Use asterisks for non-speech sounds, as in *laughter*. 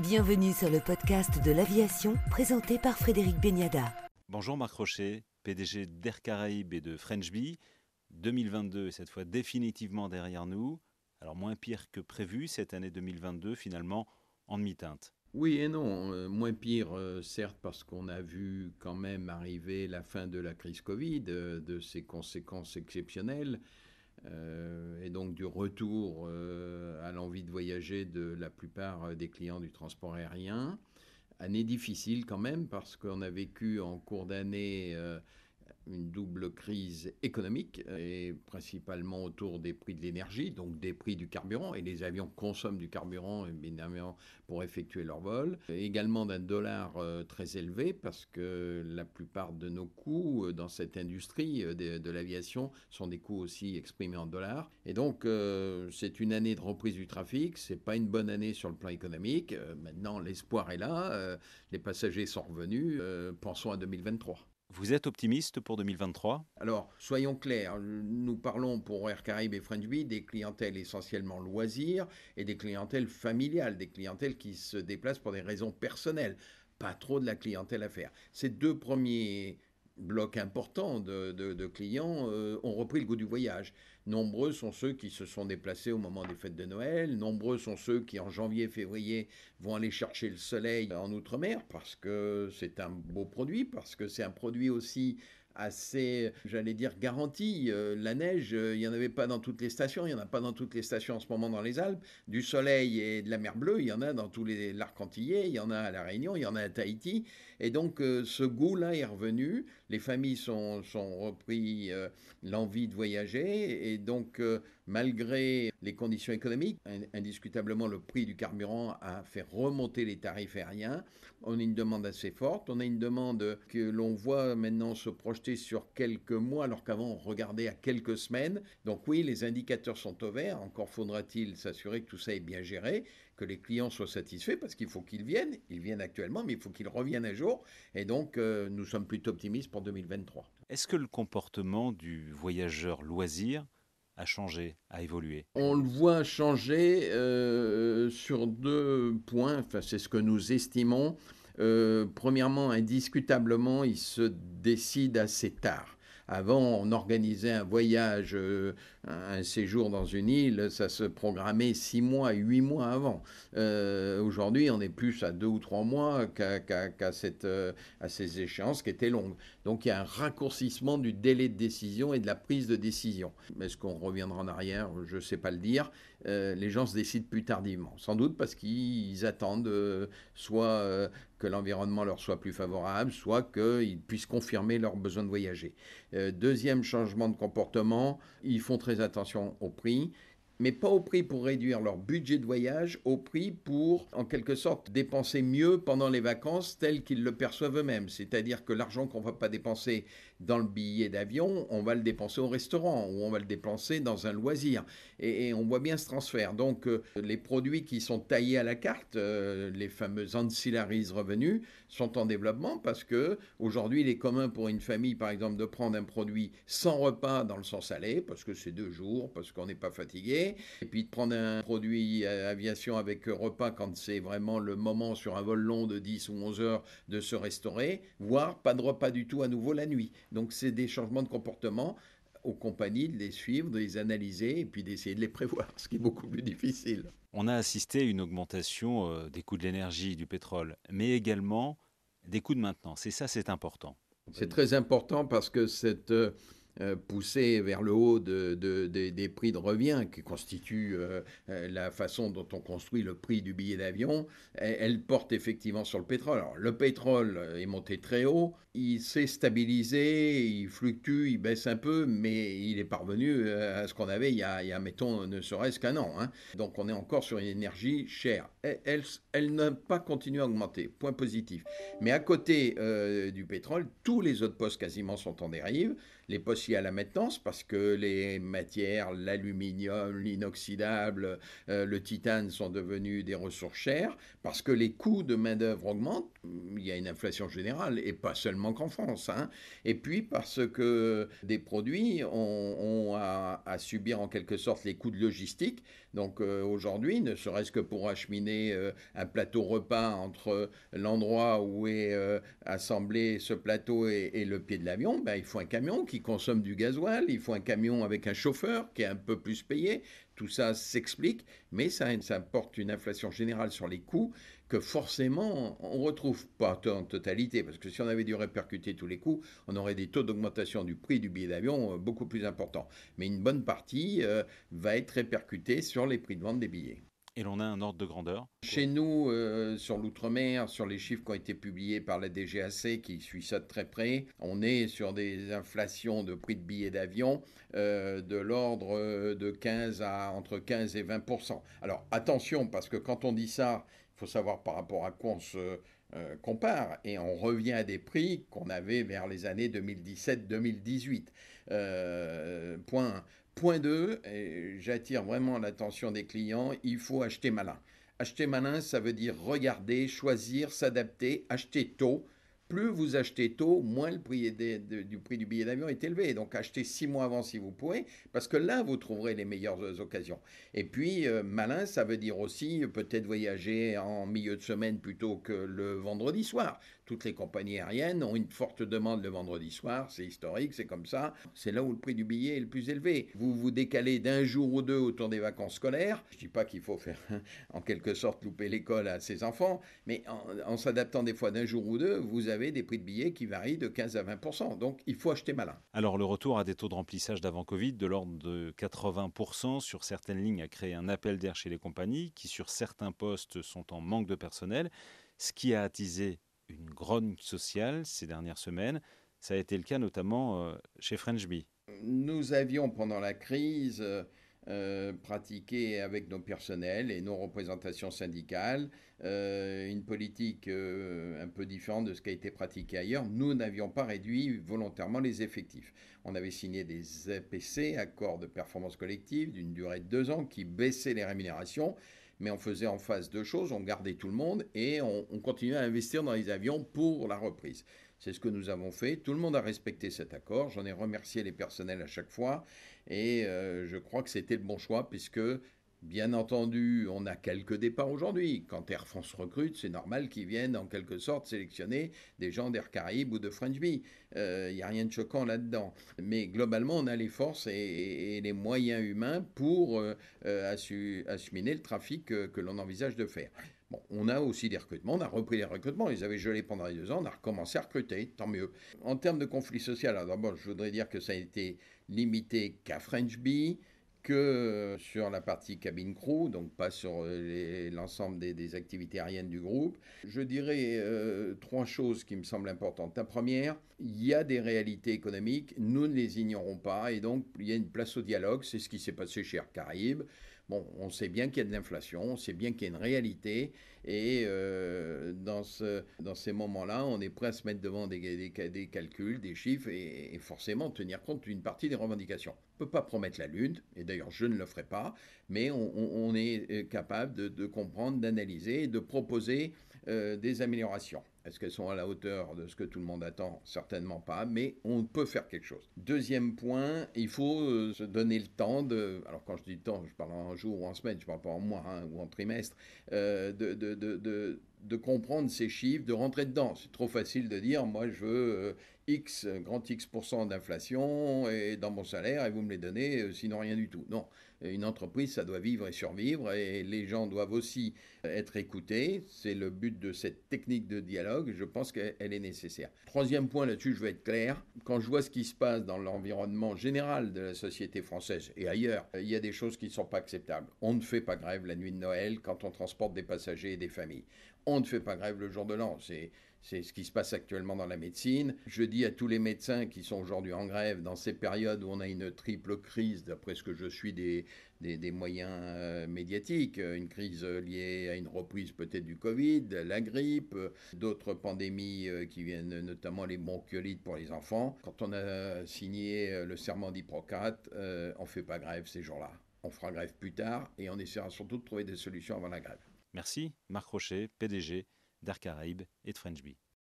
Bienvenue sur le podcast de l'aviation présenté par Frédéric Beniada. Bonjour Marc Rocher, PDG d'Air Caraïbes et de French Bee. 2022 est cette fois définitivement derrière nous. Alors moins pire que prévu, cette année 2022 finalement en demi-teinte. Oui et non, euh, moins pire euh, certes parce qu'on a vu quand même arriver la fin de la crise Covid, euh, de ses conséquences exceptionnelles, euh, et donc du retour euh, à l'envie de voyager de la plupart euh, des clients du transport aérien. Année difficile quand même parce qu'on a vécu en cours d'année une double crise économique, et principalement autour des prix de l'énergie, donc des prix du carburant, et les avions consomment du carburant évidemment pour effectuer leur vol, également d'un dollar euh, très élevé, parce que la plupart de nos coûts euh, dans cette industrie euh, de, l'aviation sont des coûts aussi exprimés en dollars, et donc c'est une année de reprise du trafic, c'est pas une bonne année sur le plan économique, maintenant l'espoir est là, les passagers sont revenus, pensons à 2023. Vous êtes optimiste pour 2023 Alors, soyons clairs, nous parlons pour Air Caribe et French des clientèles essentiellement loisirs et des clientèles familiales, des clientèles qui se déplacent pour des raisons personnelles, pas trop de la clientèle à faire. Ces deux premiers blocs important de, clients euh, ont repris le goût du voyage. Nombreux sont ceux qui se sont déplacés au moment des fêtes de Noël, nombreux sont ceux qui en janvier, février vont aller chercher le soleil en Outre-mer parce que c'est un beau produit, parce que c'est un produit aussi assez, j'allais dire, garantie. Euh, la neige, euh, il y n'y en avait pas dans toutes les stations, il n'y en a pas dans toutes les stations en ce moment dans les Alpes. Du soleil et de la mer bleue, il y en a dans tous les l'arc-antillais, il y en a à La Réunion, il y en a à Tahiti. Et donc euh, ce goût-là est revenu, les familles sont, sont repris l'envie de voyager, et donc malgré les conditions économiques. Indiscutablement, le prix du carburant a fait remonter les tarifs aériens. On a une demande assez forte. On a une demande que l'on voit maintenant se projeter sur quelques mois, alors qu'avant, on regardait à quelques semaines. Donc oui, les indicateurs sont au vert. Encore faudra-t-il s'assurer que tout ça est bien géré, que les clients soient satisfaits, parce qu'il faut qu'ils viennent. Ils viennent actuellement, mais il faut qu'ils reviennent un jour. Et donc, euh, nous sommes plutôt optimistes pour 2023. Est-ce que le comportement du voyageur loisir a changer, à évoluer On le voit changer euh, sur deux points, c'est ce que nous estimons. Euh, premièrement, indiscutablement, il se décide assez tard. Avant, on organisait un voyage euh, un séjour dans une île, ça se programmait six mois, huit mois avant. Euh, aujourd'hui, on est plus à deux ou trois mois qu'à euh, à ces échéances qui étaient longues. Donc il y a un raccourcissement du délai de décision et de la prise de décision. Est-ce qu'on reviendra en arrière Je ne sais pas le dire. Euh, les gens se décident plus tardivement, sans doute parce qu'ils attendent soit que l'environnement leur soit plus favorable, soit qu'ils puissent confirmer leur besoin de voyager. deuxième changement de comportement, ils font très attention au prix, mais pas au prix pour réduire leur budget de voyage, au prix pour, en quelque sorte, dépenser mieux pendant les vacances telles qu'ils le perçoivent eux-mêmes. C'est-à-dire que l'argent qu'on ne va pas dépenser dans le billet d'avion, on va le dépenser au restaurant ou on va le dépenser dans un loisir. Et, on voit bien ce transfert. Donc euh, les produits qui sont taillés à la carte, euh, les fameux ancillaries revenus, sont en développement parce que aujourd'hui il est commun pour une famille, par exemple, de prendre un produit sans repas dans le sens allé, parce que c'est deux jours, parce qu'on n'est pas fatigué, et puis de prendre un produit euh, aviation avec repas quand c'est vraiment le moment sur un vol long de 10 ou 11 heures de se restaurer, voire pas de repas du tout à nouveau la nuit. Donc c'est des changements de comportement aux compagnies de les suivre, de les analyser et puis d'essayer de les *laughs* prévoir, ce qui est beaucoup plus difficile. On a assisté à une augmentation euh, des coûts de l'énergie, du pétrole, mais également des coûts de maintenance. Et ça, c'est important. C'est très important parce que cette euh, euh, poussée vers le haut de, des prix de revient qui constituent euh, euh, la façon dont on construit le prix du billet d'avion, elle, porte effectivement sur le pétrole. Alors, le pétrole est monté très haut, il s'est stabilisé, il fluctue, il baisse un peu, mais il est parvenu à ce qu'on avait il y, a, mettons, ne serait-ce qu'un an. Hein. Donc on est encore sur une énergie chère. Elle, elle, n'a pas continué à augmenter, point positif. Mais à côté du pétrole, tous les autres postes quasiment sont en dérive. Les postes à la maintenance parce que les matières, l'aluminium, l'inoxydable, euh, le titane sont devenus des ressources chères, parce que les coûts de main-d'œuvre augmentent. Il y a une inflation générale et pas seulement qu'en France. Hein. Et puis parce que des produits ont, à, subir en quelque sorte les coûts de logistique. Donc euh, aujourd'hui, ne serait-ce que pour acheminer euh, un plateau repas entre l'endroit où est assemblé ce plateau et, le pied de l'avion, ben, il faut un camion qui consomme du gasoil, il faut un camion avec un chauffeur qui est un peu plus payé. Tout ça s'explique, mais ça, importe une inflation générale sur les coûts que forcément on retrouve pas en totalité, parce que si on avait dû répercuter tous les coûts, on aurait des taux d'augmentation du prix du billet d'avion euh, beaucoup plus importants. Mais une bonne partie euh, va être répercutée sur les prix de vente des billets et l'on a un ordre de grandeur. Chez nous, euh, sur l'outre-mer, sur les chiffres qui ont été publiés par la DGAC, qui suit ça de très près, on est sur des inflations de prix de billets d'avion euh, de l'ordre euh, de 15 à entre 15 et 20 Alors attention, parce que quand on dit ça, il faut savoir par rapport à quoi on se compare et on revient à des prix qu'on avait vers les années 2017-2018. point. Point 2, j'attire vraiment l'attention des clients, il faut acheter malin. Acheter malin, ça veut dire regarder, choisir, s'adapter, acheter tôt. Plus vous achetez tôt, moins le prix du billet d'avion est élevé. Donc achetez six mois avant si vous pouvez, parce que là, vous trouverez les meilleures euh, occasions. Et puis, euh, malin, ça veut dire aussi peut-être voyager en milieu de semaine plutôt que le vendredi soir toutes les compagnies aériennes ont une forte demande le vendredi soir, c'est historique, c'est comme ça. C'est là où le prix du billet est le plus élevé. Vous vous décalez d'un jour ou deux autour des vacances scolaires. Je ne dis pas qu'il faut faire *laughs* en quelque sorte louper l'école à ses enfants, mais en, en s'adaptant des fois d'un jour ou deux, vous avez des prix de billets qui varient de 15 à 20 Donc il faut acheter malin. Alors le retour à des taux de remplissage d'avant Covid de l'ordre de 80 sur certaines lignes a créé un appel d'air chez les compagnies qui sur certains postes sont en manque de personnel, ce qui a attisé une grande sociale ces dernières semaines. Ça a été le cas notamment euh, chez French Bee. Nous avions pendant la crise euh, euh, pratiqué avec nos personnels et nos représentations syndicales une politique un peu différente de ce qui a été pratiqué ailleurs. Nous n'avions pas réduit volontairement les effectifs. On avait signé des APC, accords de performance collective, d'une durée de deux ans, qui baissaient les rémunérations mais on faisait en face deux choses, on gardait tout le monde et on, continuait à investir dans les avions pour la reprise. C'est ce que nous avons fait. Tout le monde a respecté cet accord. J'en ai remercié les personnels à chaque fois. Et euh, je crois que c'était le bon choix puisque Bien entendu, on a quelques départs aujourd'hui. Quand Air France recrute, c'est normal qu'ils viennent en quelque sorte sélectionner des gens d'Air Caraïbes ou de French Bee. Il euh, n'y a rien de choquant là-dedans. Mais globalement, on a les forces et, les moyens humains pour euh, euh, assumer le trafic que, l'on envisage de faire. on a aussi des recrutements, on a repris les recrutements, ils avaient gelé pendant les deux ans, on a recommencé à recruter, tant mieux. En termes de conflit social, d'abord, je voudrais dire que ça a été limité qu'à French Bee que euh, sur la partie cabine crew, donc pas sur euh, l'ensemble des, activités aériennes du groupe. Je dirais euh, trois choses qui me semblent importantes. La première, il y a des réalités économiques, nous ne les ignorons pas, et donc il y a une place au dialogue, c'est ce qui s'est passé chez Air Caraïbes. Bon, on sait bien qu'il y a de l'inflation, on sait bien qu'il y a une réalité, et dans ces moments-là, on est prêt à se mettre devant des, des, calculs, des chiffres et, forcément tenir compte d'une partie des revendications. On ne peut pas promettre la Lune, et d'ailleurs je ne le ferai pas, mais on, est euh, capable de, comprendre, d'analyser et de proposer euh, des améliorations. Est-ce qu'elles sont à la hauteur de ce que tout le monde attend Certainement pas, mais on peut faire quelque chose. Deuxième point, il faut euh, se donner le temps de... Alors quand je dis temps, je parle en jour ou en semaine, je ne parle pas en mois hein, ou en trimestre, de, de de comprendre ces chiffres, de rentrer dedans. C'est trop facile de dire, moi je veux euh, X, grand X% d'inflation et dans mon salaire et vous me les donnez, euh, sinon rien du tout. Non, euh, une entreprise, ça doit vivre et survivre et les gens doivent aussi être écoutés. C'est le but de cette technique de dialogue. Je pense qu'elle est nécessaire. Troisième point là-dessus, je vais être clair. Quand je vois ce qui se passe dans l'environnement général de la société française et ailleurs, il y a des choses qui ne sont pas acceptables. On ne fait pas grève la nuit de Noël quand on transporte des passagers et des familles. On on ne fait pas grève le jour de l'an. C'est, c'est ce qui se passe actuellement dans la médecine. Je dis à tous les médecins qui sont aujourd'hui en grève, dans ces périodes où on a une triple crise, d'après ce que je suis des, des, moyens euh, médiatiques, euh, une crise liée à une reprise peut-être du Covid, la grippe, d'autres pandémies euh, qui viennent notamment les bronchiolites pour les enfants. Quand on a signé le serment d'Hippocrate, on ne fait pas grève ces jours-là. On fera grève plus tard et on essaiera surtout de trouver des solutions avant la grève. Merci Marc Rocher, PDG d'Air Caraïbes et de Bee.